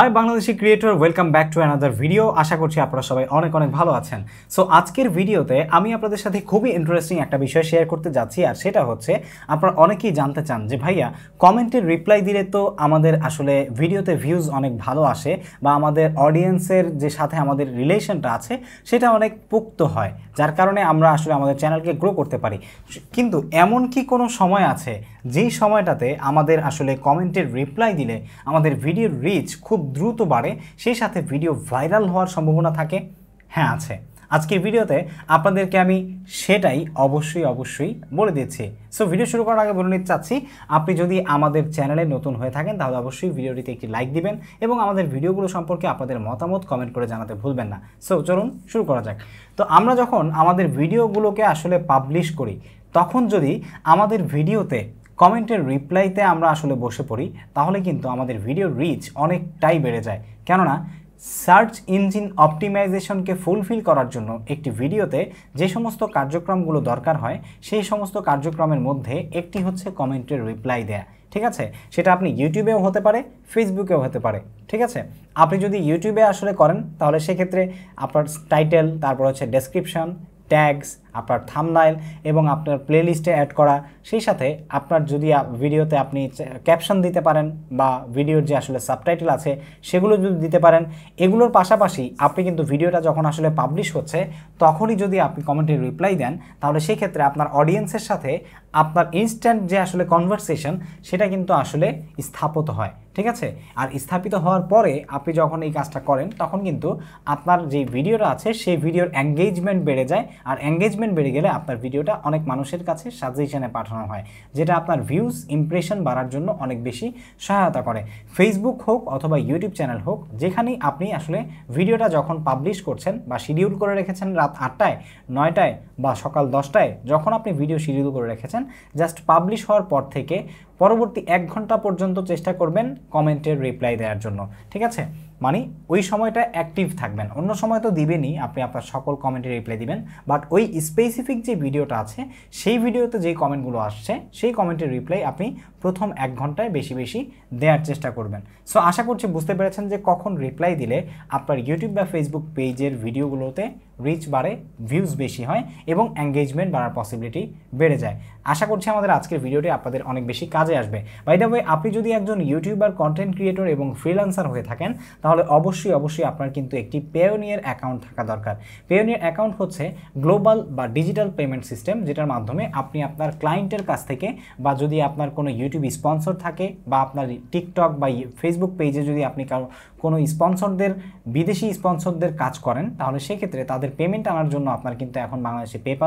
high Bangladeshi creator welcome back to another video আশা করছি আপনারা সবাই অনেক অনেক ভালো আছেন সো আজকের ভিডিওতে আমি আপনাদের সাথে খুবই ইন্টারেস্টিং একটা বিষয় শেয়ার করতে যাচ্ছি আর সেটা হচ্ছে আপনারা অনেকেই জানতে চান যে ভাইয়া কমেন্টের রিপ্লাই দিলে তো আমাদের আসলে ভিডিওতে ভিউজ অনেক ভালো আসে বা আমাদের অডিয়েন্সের যে সাথে আমাদের রিলেশনটা আছে সেটা অনেক পুক্ত হয় যার কারণে আমরা আসলে আমাদের চ্যানেলকে গ্রো করতে পারি কিন্তু এমন কি কোনো সময় আছে যেই সময়টাতে আমাদের আসলে কমেন্টের রিপ্লাই দিলে আমাদের ভিডিওর রিচ খুব দ্রুত বাড়ে সেই সাথে ভিডিও ভাইরাল হওয়ার সম্ভাবনা থাকে হ্যাঁ আছে আজকের ভিডিওতে আপনাদেরকে আমি সেটাই অবশ্যই অবশ্যই বলে দিচ্ছি সো ভিডিও শুরু করার আগে বলে নিতে চাচ্ছি আপনি যদি আমাদের চ্যানেলে নতুন হয়ে থাকেন তাহলে অবশ্যই ভিডিওটিতে একটি লাইক দিবেন এবং আমাদের ভিডিওগুলো সম্পর্কে আপনাদের মতামত কমেন্ট করে জানাতে ভুলবেন না সো চলুন শুরু করা যাক তো আমরা যখন আমাদের ভিডিওগুলোকে আসলে পাবলিশ করি তখন যদি আমাদের ভিডিওতে কমেন্টের রিপ্লাইতে আমরা আসলে বসে পড়ি তাহলে কিন্তু আমাদের ভিডিও রিচ অনেকটাই বেড়ে যায় কেননা সার্চ ইঞ্জিন অপটিমাইজেশনকে ফুলফিল করার জন্য একটি ভিডিওতে যে সমস্ত কার্যক্রমগুলো দরকার হয় সেই সমস্ত কার্যক্রমের মধ্যে একটি হচ্ছে কমেন্টের রিপ্লাই দেয়া ঠিক আছে সেটা আপনি ইউটিউবেও হতে পারে ফেসবুকেও হতে পারে ঠিক আছে আপনি যদি ইউটিউবে আসলে করেন তাহলে সেক্ষেত্রে আপনার টাইটেল তারপর হচ্ছে ডেসক্রিপশন ট্যাগস আপনার থামনাইল এবং আপনার প্লেলিস্টে অ্যাড করা সেই সাথে আপনার যদি ভিডিওতে আপনি ক্যাপশন দিতে পারেন বা ভিডিওর যে আসলে সাবটাইটেল আছে সেগুলো যদি দিতে পারেন এগুলোর পাশাপাশি আপনি কিন্তু ভিডিওটা যখন আসলে পাবলিশ হচ্ছে তখনই যদি আপনি কমেন্টে রিপ্লাই দেন তাহলে সেই ক্ষেত্রে আপনার অডিয়েন্সের সাথে আপনার ইনস্ট্যান্ট যে আসলে কনভারসেশন সেটা কিন্তু আসলে স্থাপিত হয় ঠিক আছে আর স্থাপিত হওয়ার পরে আপনি যখন এই কাজটা করেন তখন কিন্তু আপনার যে ভিডিওটা আছে সেই ভিডিওর এঙ্গেজমেন্ট বেড়ে যায় আর এঙ্গেজমেন্ট এনগেজমেন্ট বেড়ে গেলে আপনার ভিডিওটা অনেক মানুষের কাছে সাজেশনে পাঠানো হয় যেটা আপনার ভিউজ ইমপ্রেশন বাড়ার জন্য অনেক বেশি সহায়তা করে ফেসবুক হোক অথবা ইউটিউব চ্যানেল হোক যেখানেই আপনি আসলে ভিডিওটা যখন পাবলিশ করছেন বা শিডিউল করে রেখেছেন রাত আটটায় নয়টায় বা সকাল দশটায় যখন আপনি ভিডিও শিডিউল করে রেখেছেন জাস্ট পাবলিশ হওয়ার পর থেকে পরবর্তী এক ঘন্টা পর্যন্ত চেষ্টা করবেন কমেন্টের রিপ্লাই দেওয়ার জন্য ঠিক আছে মানে ওই সময়টা অ্যাক্টিভ থাকবেন অন্য সময় তো দিবেনই আপনি আপনার সকল কমেন্টে রিপ্লাই দিবেন বাট ওই স্পেসিফিক যে ভিডিওটা আছে সেই ভিডিওতে যেই কমেন্টগুলো আসছে সেই কমেন্টের রিপ্লাই আপনি প্রথম এক ঘন্টায় বেশি বেশি দেওয়ার চেষ্টা করবেন সো আশা করছি বুঝতে পেরেছেন যে কখন রিপ্লাই দিলে আপনার ইউটিউব বা ফেসবুক পেজের ভিডিওগুলোতে রিচ বাড়ে ভিউজ বেশি হয় এবং এঙ্গেজমেন্ট বাড়ার পসিবিলিটি বেড়ে যায় আশা করছি আমাদের আজকের ভিডিওটি আপনাদের অনেক বেশি কাজে আসবে বাই ভাই আপনি যদি একজন ইউটিউবার কন্টেন্ট ক্রিয়েটর এবং ফ্রিল্যান্সার হয়ে থাকেন তাহলে অবশ্যই অবশ্যই আপনার কিন্তু একটি পেওনিয়ার অ্যাকাউন্ট থাকা দরকার পেওনিয়ার অ্যাকাউন্ট হচ্ছে গ্লোবাল বা ডিজিটাল পেমেন্ট সিস্টেম যেটার মাধ্যমে আপনি আপনার ক্লায়েন্টের কাছ থেকে বা যদি আপনার কোনো ইউটিউব স্পন্সর থাকে বা আপনার টিকটক বা ফেসবুক পেজে যদি আপনি কারো কোনো স্পন্সরদের বিদেশি স্পন্সরদের কাজ করেন তাহলে সেক্ষেত্রে তাদের পেমেন্ট আনার জন্য আপনার কিন্তু এখন বাংলাদেশে পেপাল